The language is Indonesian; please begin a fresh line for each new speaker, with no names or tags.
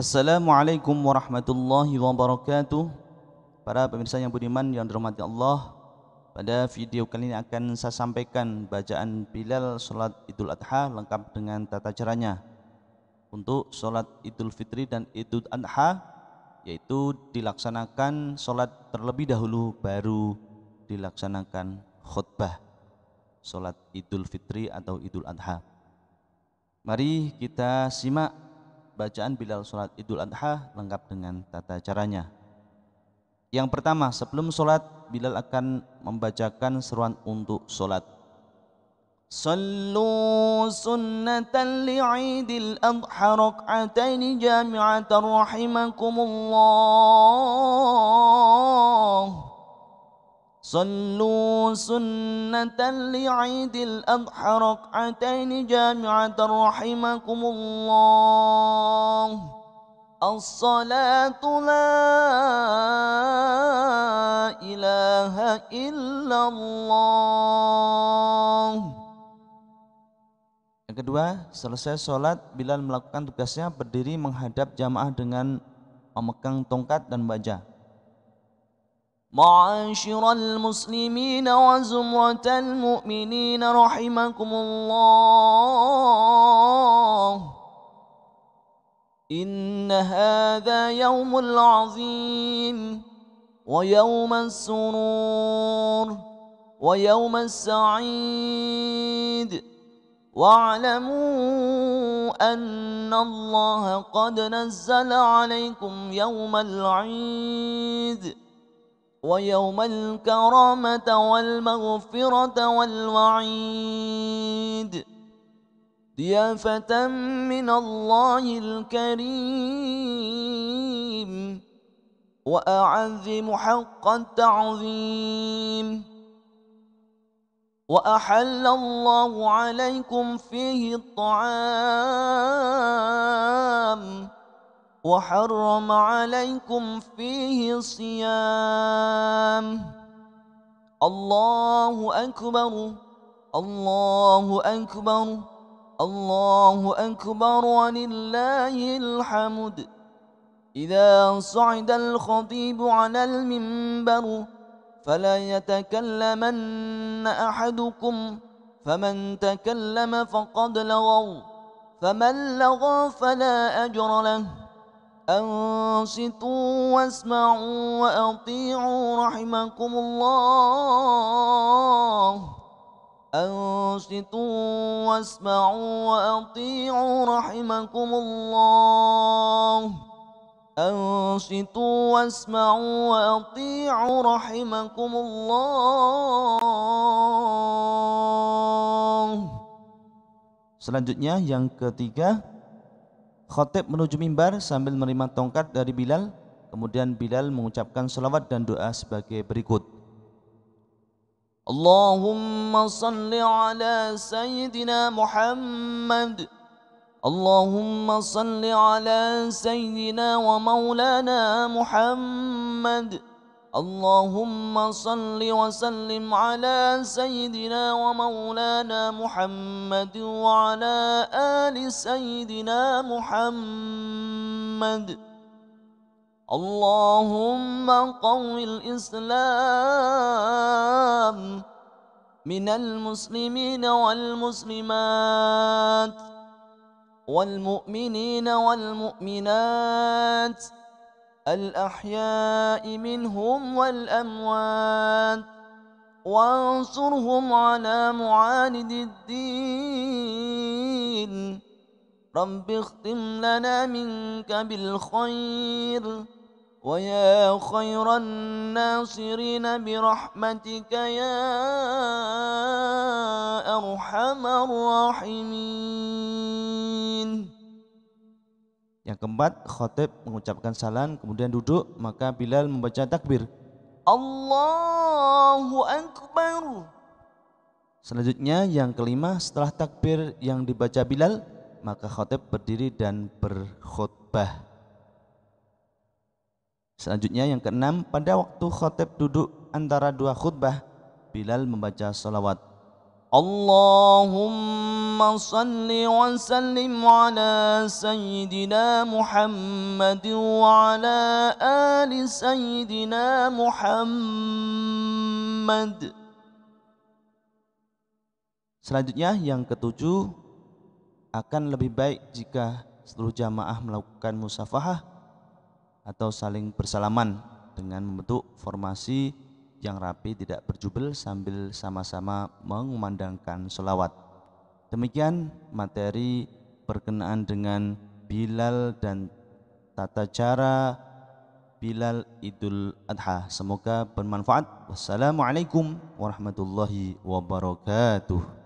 Assalamualaikum warahmatullahi wabarakatuh Para pemirsa yang budiman yang dirahmati Allah Pada video kali ini akan saya sampaikan bacaan Bilal Salat Idul Adha lengkap dengan tata caranya Untuk Salat Idul Fitri dan Idul Adha Yaitu dilaksanakan Salat terlebih dahulu baru dilaksanakan khutbah Salat Idul Fitri atau Idul Adha Mari kita simak bacaan Bilal sholat Idul Adha lengkap dengan tata caranya. Yang pertama, sebelum sholat, Bilal akan membacakan seruan untuk sholat. Sallu sunnatan li'idil adha
rak'ataini jami'atan rahimakumullah. صلوا سنة لعيد الأضحى ركعتين جامعة رحمكم الله الصلاة لا إله إلا الله
Yang kedua, selesai sholat Bilal melakukan tugasnya berdiri menghadap jamaah dengan memegang tongkat dan baja.
معاشر المسلمين وزمرة المؤمنين رحمكم الله إن هذا يوم العظيم ويوم السرور ويوم السعيد واعلموا أن الله قد نزل عليكم يوم العيد ويوم الكرامة والمغفرة والوعيد ضيافة من الله الكريم وأعظم حق التعظيم وأحل الله عليكم فيه الطعام وحرم عليكم فيه الصيام الله أكبر الله أكبر الله أكبر ولله الحمد إذا صعد الخطيب على المنبر فلا يتكلمن أحدكم فمن تكلم فقد لغوا فمن لغى فلا أجر له أنصتوا واسمعوا وأطيعوا رحمكم الله أنصتوا واسمعوا وأطيعوا رحمكم الله أنصتوا واسمعوا وأطيعوا رحمكم الله
Selanjutnya yang ketiga Khotib menuju mimbar sambil menerima tongkat dari Bilal. Kemudian Bilal mengucapkan salawat dan doa sebagai berikut. Allahumma salli
ala Sayyidina Muhammad. Allahumma salli ala Sayyidina wa maulana Muhammad. اللهم صل وسلم على سيدنا ومولانا محمد وعلى آل سيدنا محمد اللهم قو الإسلام من المسلمين والمسلمات والمؤمنين والمؤمنات الأحياء منهم والأموات وانصرهم على معاند الدين رب اختم لنا منك بالخير ويا خير الناصرين برحمتك يا أرحم الراحمين
Yang keempat, khotib mengucapkan salam kemudian duduk, maka Bilal membaca takbir.
Allahu Akbar.
Selanjutnya yang kelima setelah takbir yang dibaca Bilal, maka khotib berdiri dan berkhutbah. Selanjutnya yang keenam, pada waktu khotib duduk antara dua khutbah, Bilal membaca salawat اللهم صل وسلم على سيدنا
محمد وعلى آل سيدنا
محمد Selanjutnya yang ketujuh akan lebih baik jika seluruh jamaah melakukan musafahah atau saling bersalaman dengan membentuk formasi yang rapi tidak berjubel sambil sama-sama mengumandangkan selawat. Demikian materi berkenaan dengan Bilal dan tata cara Bilal Idul Adha. Semoga bermanfaat. Wassalamualaikum warahmatullahi wabarakatuh.